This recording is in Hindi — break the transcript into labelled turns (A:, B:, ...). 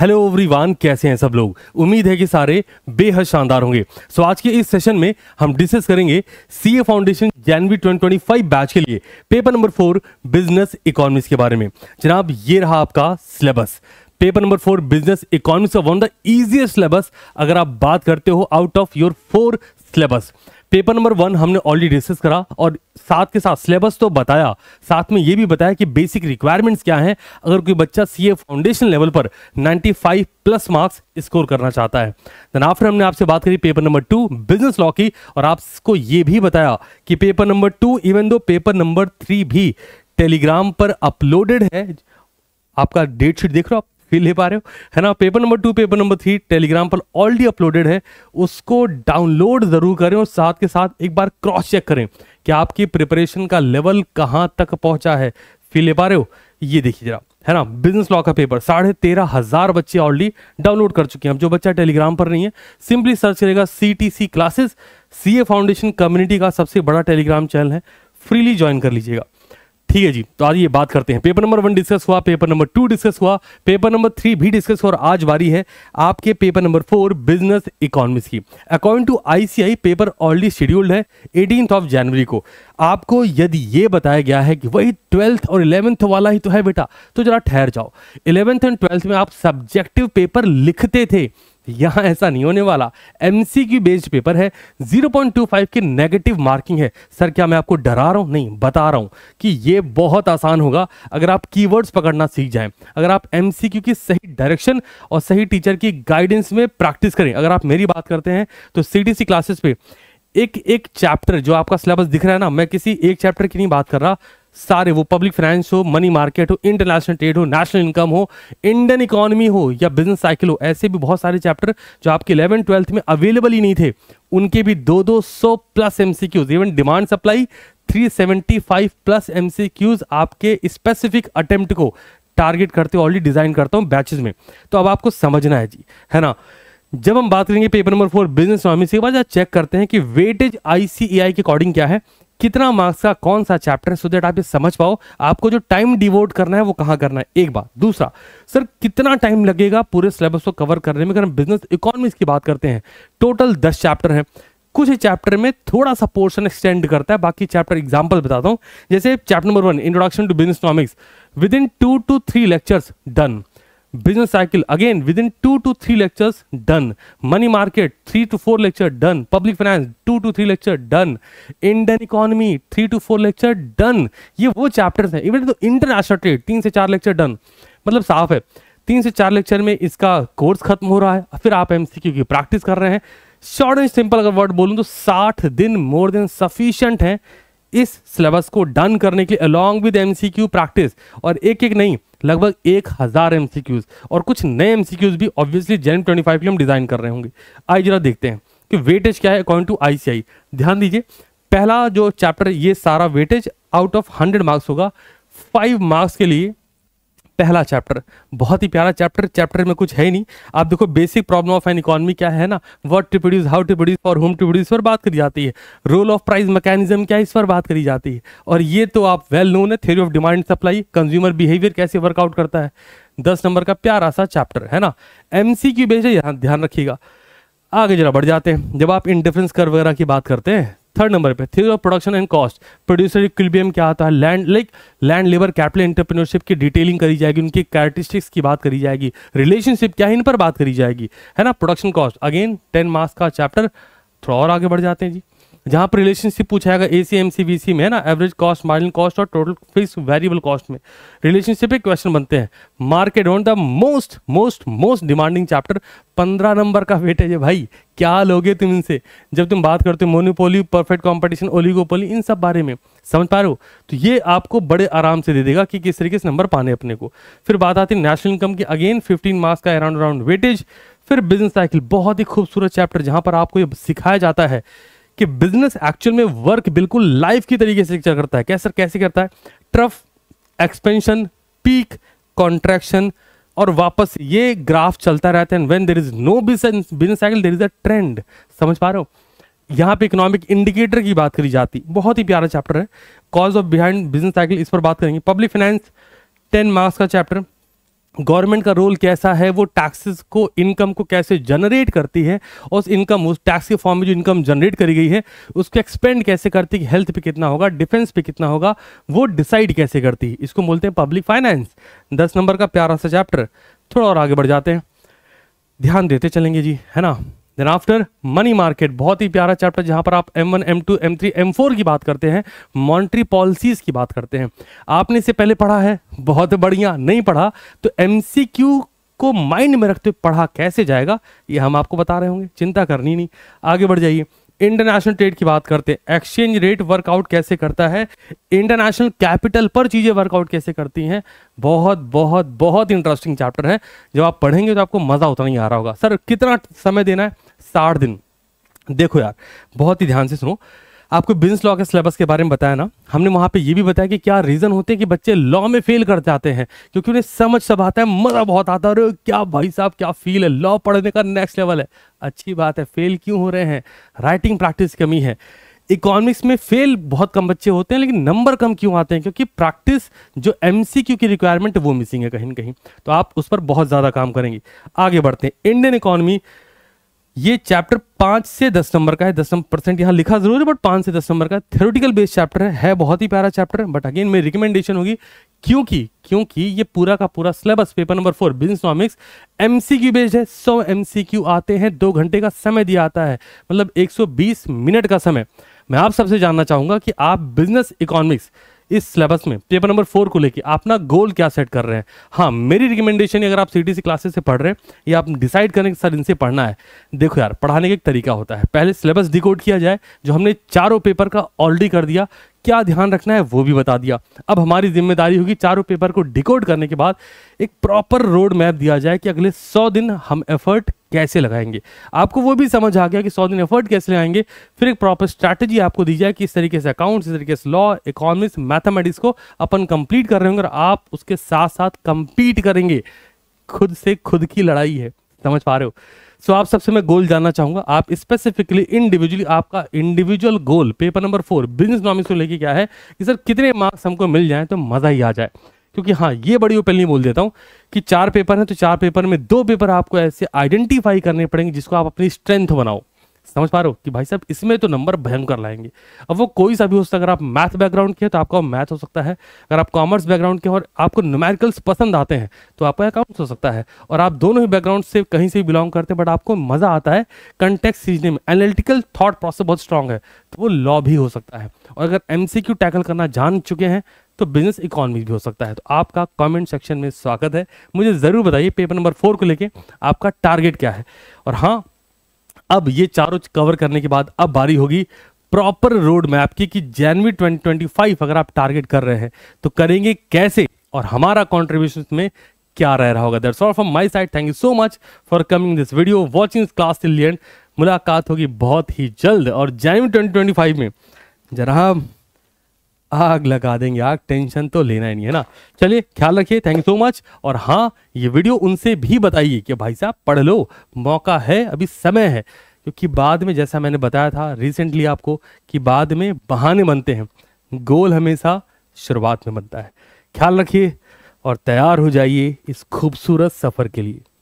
A: हेलो एवरीवन कैसे हैं सब लोग उम्मीद है कि सारे बेहद शानदार होंगे सो so, आज के इस सेशन में हम डिस्कस करेंगे सीए फाउंडेशन जनवरी 2025 बैच के लिए paper number four business economics के बारे में जनाब ये रहा आपका syllabus paper number four business economics one the easiest syllabus अगर आप बात करते हो out of your four syllabus paper number one हमने ऑलरेडी डिस्कस करा और साथ के साथ सिलेबस तो बताया साथ में ये भी बताया कि बेसिक रिक्वायरमेंट्स क्या हैं अगर कोई बच्चा सी फाउंडेशन लेवल पर 95 प्लस मार्क्स स्कोर करना चाहता है देन फिर हमने आपसे बात करी paper number two business law की और आपको ये भी बताया कि पेपर नंबर टू इवन दो पेपर नंबर थ्री भी टेलीग्राम पर अपलोडेड है आपका डेट शीट देख रहे हो आप भी ले पा रहे हो है ना paper number two paper number three Telegram पर ऑलरेडी अपलोडेड है उसको डाउनलोड ज़रूर करें और साथ के साथ एक बार क्रॉस चेक करें कि आपकी प्रिपरेशन का लेवल कहाँ तक पहुँचा है फिर ले पा रहे हो ये देखिए जरा है ना बिजनेस लॉ का पेपर साढ़े तेरह हजार बच्चे ऑलरेडी डाउनलोड कर चुके हैं अब जो बच्चा टेलीग्राम पर नहीं है सिंपली सर्च करेगा C T C classes C A foundation community का सबसे बड़ा टेलीग्राम चैनल है फ्रीली ज्वाइन कर लीजिएगा ठीक है जी तो आज ये बात करते हैं पेपर नंबर वन डिस्कस हुआ पेपर नंबर टू डिस्कस हुआ पेपर नंबर थ्री भी डिस्कस हुआ और आज बारी है आपके paper number four business economics की according to ICI paper already scheduled है एटीन ऑफ जनवरी को आपको यदि ये बताया गया है कि वही ट्वेल्थ और इलेवेंथ वाला ही तो है बेटा तो जरा ठहर जाओ इलेवेंथ एंड ट्वेल्थ में आप सब्जेक्टिव पेपर लिखते थे यहां ऐसा नहीं होने वाला एमसीक्यू बेस्ड पेपर है 0.25 के नेगेटिव मार्किंग है सर क्या मैं आपको डरा रहा हूं नहीं बता रहा हूं कि ये बहुत आसान होगा अगर आप कीवर्ड्स पकड़ना सीख जाएं अगर आप एमसीक्यू की सही डायरेक्शन और सही टीचर की गाइडेंस में प्रैक्टिस करें अगर आप मेरी बात करते हैं तो सी क्लासेस पे एक एक चैप्टर जो आपका सिलेबस दिख रहा है ना मैं किसी एक चैप्टर की नहीं बात कर रहा सारे वो पब्लिक फाइनेंस हो मनी मार्केट हो इंटरनेशनल ट्रेड हो नेशनल इनकम हो इंडियन इकोनॉमी हो या बिजनेस साइकिल हो ऐसे भी बहुत सारे चैप्टर जो आपके इलेवन ट्वेल्थ में अवेलेबल ही नहीं थे उनके भी दो दो सौ plus M C Qs even demand supply three seventy five plus M C Qs आपके स्पेसिफिक अटेम्प्ट को टारगेट करते ऑलरेडी डिजाइन करता हूँ बैचेज में तो अब आपको समझना है जी है ना जब हम बात करेंगे paper number four business economics के बाद चेक करते हैं कि वेटेज आईसीआई e के अकॉर्डिंग क्या है कितना मार्क्स का कौन सा चैप्टर है सो दैट आप ये समझ पाओ आपको जो टाइम डिवोट करना है वो कहाँ करना है एक बात दूसरा सर कितना टाइम लगेगा पूरे सिलेबस को कवर करने में अगर हम बिजनेस इकोनॉमिक्स की बात करते हैं टोटल दस चैप्टर हैं कुछ ही चैप्टर में थोड़ा सा पोर्शन एक्सटेंड करता है बाकी चैप्टर एग्जाम्पल बताता हूँ जैसे chapter number one introduction to business economics within two to three lectures done cycle again within two to three lectures done money market three to four lecture done public finance two to three lecture done Indian economy three to four lecture done ये वो चैप्टर्स हैं इवन तो इंटरनेशनल ट्रेड तीन से चार लेक्चर डन मतलब साफ है तीन से चार लेक्चर में इसका कोर्स खत्म हो रहा है फिर आप एम की प्रैक्टिस कर रहे हैं शॉर्ट एंड सिंपल अगर वर्ड बोलूँ तो साठ दिन मोर देन सफिशियंट है इस सिलेबस को डन करने के लिए अलॉन्ग विद एम प्रैक्टिस और एक एक नहीं लगभग एक हज़ार एम और कुछ नए एम भी ऑब्वियसली जेन ट्वेंटी फाइव के हम डिज़ाइन कर रहे होंगे आई जरा देखते हैं कि वेटेज क्या है अकॉर्डिंग टू आई ध्यान दीजिए पहला जो चैप्टर ये सारा weightage out of hundred marks होगा फाइव मार्क्स के लिए पहला चैप्टर बहुत ही प्यारा चैप्टर चैप्टर में कुछ है ही नहीं आप देखो basic problem of an economy क्या है ना what to produce how to produce और होम टू प्रोड्यूस पर बात करी जाती है रोल ऑफ प्राइस मैकेनिज्म क्या है इस पर बात करी जाती है और ये तो आप वेल नोन है theory of demand supply consumer behaviour कैसे वर्कआउट करता है दस नंबर का प्यारा सा चैप्टर है ना एम सी क्यू ध्यान रखिएगा आगे जरा बढ़ जाते हैं जब आप डिफरेंस कर वगैरह की बात करते हैं थर्ड नंबर पे theory of production and cost producer equilibrium क्या होता है land like land labour capital entrepreneurship की डिटेलिंग करी जाएगी उनकी कैरेक्टरिस्टिक्स की बात करी जाएगी रिलेशनशिप क्या है इन पर बात करी जाएगी है ना production cost again ten marks का चैप्टर थोड़ा और आगे बढ़ जाते हैं जी जहां पर रिलेशनशिप पूछा जाएगा ए C M C B C में है ना एवरेज कॉस्ट मार्जिन कॉस्ट और टोटल फिक्स वेरिएबल कॉस्ट में रिलेशनशिप एक क्वेश्चन बनते हैं market on the most most most demanding chapter पंद्रह नंबर का वेटेज है भाई क्या लोगे तुम इनसे जब तुम बात करते हो मोनोपोली परफेक्ट कॉम्पिटिशन ओलीगोपोली इन सब बारे में समझ पा रहे हो तो ये आपको बड़े आराम से दे देगा कि किस तरीके से नंबर पाने अपने को फिर बात आती है नेशनल इनकम की अगेन फिफ्टीन मार्क्स का अराउंड अराउंड वेटेज फिर बिजनेस साइकिल बहुत ही खूबसूरत चैप्टर जहाँ पर आपको ये सिखाया जाता है कि बिजनेस एक्चुअल में वर्क बिल्कुल लाइफ की तरीके से करता है कैसे कैसे करता है ट्रफ एक्सपेंशन पीक कॉन्ट्रैक्शन और वापस ये ग्राफ चलता रहता है and when there is no business cycle there is a trend समझ पा रहे हो यहाँ पे इकोनॉमिक इंडिकेटर की बात करी जाती बहुत ही प्यारा चैप्टर है cause of behind business cycle इस पर बात करेंगे पब्लिक फाइनेंस टेन मार्क्स का चैप्टर गवर्नमेंट का रोल कैसा है वो टैक्सेस को इनकम को कैसे जनरेट करती है और उस इनकम उस टैक्स के फॉर्म में जो इनकम जनरेट करी गई है उसको एक्सपेंड कैसे करती है हेल्थ पे कितना होगा डिफेंस पे कितना होगा वो डिसाइड कैसे करती है इसको बोलते हैं पब्लिक फाइनेंस दस नंबर का प्यारा सा चैप्टर थोड़ा और आगे बढ़ जाते हैं ध्यान देते चलेंगे जी है ना देन आफ्टर मनी मार्केट बहुत ही प्यारा चैप्टर जहां पर आप M one M two M three M four की बात करते हैं मॉनिटरी पॉलिसीज की बात करते हैं आपने इससे पहले पढ़ा है बहुत बढ़िया नहीं पढ़ा तो एम सी क्यू को माइंड में रखते हुए पढ़ा कैसे जाएगा ये हम आपको बता रहे होंगे चिंता करनी नहीं आगे बढ़ जाइए इंटरनेशनल ट्रेड की बात करते हैं एक्सचेंज रेट वर्कआउट कैसे करता है इंटरनेशनल कैपिटल पर चीज़ें वर्कआउट कैसे करती हैं बहुत बहुत बहुत इंटरेस्टिंग चैप्टर है जब आप पढ़ेंगे तो आपको मज़ा उतना ही आ रहा होगा सर कितना समय देना है साठ दिन देखो यार बहुत ही ध्यान से सुनो आपको बिजनेस लॉ के सिलेबस के बारे में बताया ना हमने वहाँ पे ये भी बताया कि क्या रीज़न होते हैं कि बच्चे लॉ में फेल कर जाते हैं क्योंकि उन्हें समझ सब आता है मज़ा बहुत आता है अरे क्या भाई साहब क्या फील है लॉ पढ़ने का नेक्स्ट लेवल है अच्छी बात है फेल क्यों हो रहे हैं राइटिंग प्रैक्टिस कमी है इकोनॉमिक्स में फेल बहुत कम बच्चे होते हैं लेकिन नंबर कम क्यों आते हैं क्योंकि प्रैक्टिस जो एम की रिक्वायरमेंट वो मिसिंग है कहीं ना कहीं तो आप उस पर बहुत ज़्यादा काम करेंगे आगे बढ़ते हैं इंडियन इकोनॉमी ये चैप्टर पांच से दस नंबर का है दस परसेंट यहाँ लिखा जरूर है बट पांच से दस नंबर का थ्योरेटिकल बेस्ड चैप्टर है, बहुत ही प्यारा चैप्टर बट अगेन मेरी रिकमेंडेशन होगी क्योंकि क्योंकि ये पूरा का पूरा syllabus paper number four business economics MCQ based है सौ एमसीक्यू आते हैं दो घंटे का समय दिया आता है मतलब एक मिनट का समय मैं आप सबसे जानना चाहूंगा कि आप बिजनेस इकोनॉमिक्स इस सिलेबस में पेपर नंबर फोर को लेकर अपना गोल क्या सेट कर रहे हैं हाँ मेरी रिकमेंडेशन अगर आप सी क्लासेस से पढ़ रहे हैं या आप डिसाइड करें कि सर इनसे पढ़ना है देखो यार पढ़ाने का एक तरीका होता है पहले सिलेबस डिकोड किया जाए जो हमने चारों पेपर का ऑलरेडी कर दिया क्या ध्यान रखना है वो भी बता दिया अब हमारी जिम्मेदारी होगी चारों पेपर को डिकोड करने के बाद एक प्रॉपर रोड मैप दिया जाए कि अगले सौ दिन हम एफर्ट कैसे लगाएंगे आपको वो भी समझ आ गया कि सौ दिन एफर्ट कैसे लगाएंगे फिर एक प्रॉपर स्ट्रैटेजी आपको दी जाए कि इस तरीके से अकाउंट्स इस तरीके से लॉ इकोनॉमिक्स मैथमेटिक्स को अपन कंप्लीट कर रहे होंगे और आप उसके साथ साथ कंपीट करेंगे खुद से खुद की लड़ाई है समझ पा रहे हो सो आप सबसे मैं गोल जानना चाहूंगा आप स्पेसिफिकली इंडिविजुअली आपका individual goal paper number four business economics को लेके क्या है कि सर कितने मार्क्स हमको मिल जाए तो मजा ही आ जाए क्योंकि हाँ ये बड़ी पहले बोल देता हूँ कि चार पेपर हैं तो चार पेपर में दो पेपर आपको ऐसे आइडेंटिफाई करने पड़ेंगे जिसको आप अपनी स्ट्रेंथ बनाओ समझ पा रहे हो कि भाई साहब इसमें तो नंबर भयंकर लाएंगे अब वो कोई सा भी हो सकता है अगर आप मैथ बैकग्राउंड के हैं तो आपका मैथ हो सकता है अगर आप कॉमर्स बैकग्राउंड के और आपको न्यूमेरिकल्स पसंद आते हैं तो आपका अकाउंट्स हो सकता है और आप दोनों ही बैकग्राउंड से कहीं से बिलोंग करते हैं बट आपको मज़ा आता है कंटेक्ट सीजने में एनालिटिकल थाट प्रोसेस बहुत स्ट्रांग है तो वो लॉ भी हो सकता है और अगर एम टैकल करना जान चुके हैं तो बिजनेस इकोनॉमी भी हो सकता है तो आपका कमेंट सेक्शन में स्वागत है मुझे ज़रूर बताइए पेपर नंबर फोर को लेके आपका टारगेट क्या है और हाँ अब ये चारों कवर करने के बाद अब बारी होगी प्रॉपर रोड मैप की कि जनवरी 2025 अगर आप टारगेट कर रहे हैं तो करेंगे कैसे और हमारा कॉन्ट्रीब्यूशन में क्या रह रहा होगा that's all from my side thank you so much for coming this video watching class till end मुलाकात होगी बहुत ही जल्द और जनवरी 2025 में जरा आग लगा देंगे आग टेंशन तो लेना ही नहीं है ना चलिए ख्याल रखिए थैंक यू सो मच और हाँ ये वीडियो उनसे भी बताइए कि भाई साहब पढ़ लो मौका है अभी समय है क्योंकि बाद में जैसा मैंने बताया था रिसेंटली आपको कि बाद में बहाने बनते हैं गोल हमेशा शुरुआत में बनता है ख्याल रखिए और तैयार हो जाइए इस खूबसूरत सफ़र के लिए